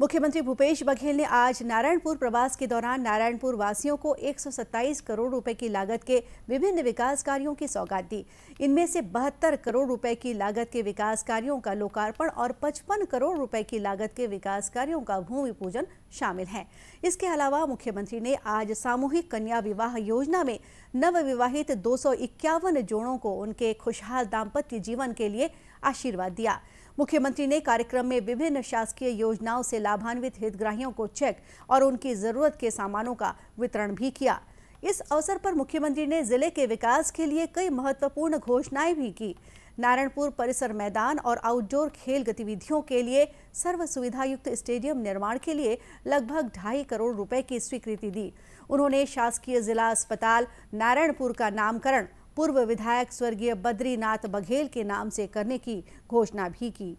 मुख्यमंत्री भूपेश बघेल ने आज नारायणपुर प्रवास के दौरान नारायणपुर वासियों को 127 करोड़ रुपए की लागत के विभिन्न विकास कार्यों की सौगात दी इनमें से बहत्तर करोड़ रुपए की लागत के विकास कार्यों का लोकार्पण और 55 करोड़ रुपए की लागत के विकास कार्यों का भूमि पूजन शामिल है इसके अलावा मुख्यमंत्री ने आज सामूहिक कन्या विवाह योजना में नवविवाहित दो जोड़ों को उनके खुशहाल दाम्पत्य जीवन के लिए आशीर्वाद दिया मुख्यमंत्री ने कार्यक्रम में विभिन्न शासकीय योजनाओं से लाभान्वित हितग्राहियों को चेक और उनकी जरूरत के सामानों का वितरण भी किया इस अवसर पर मुख्यमंत्री ने जिले के विकास के लिए कई महत्वपूर्ण घोषणाएं भी की नारायणपुर परिसर मैदान और आउटडोर खेल गतिविधियों के लिए सर्व सुविधायुक्त स्टेडियम निर्माण के लिए लगभग ढाई करोड़ रुपए की स्वीकृति दी उन्होंने शासकीय जिला अस्पताल नारायणपुर का नामकरण पूर्व विधायक स्वर्गीय बद्रीनाथ बघेल के नाम से करने की घोषणा भी की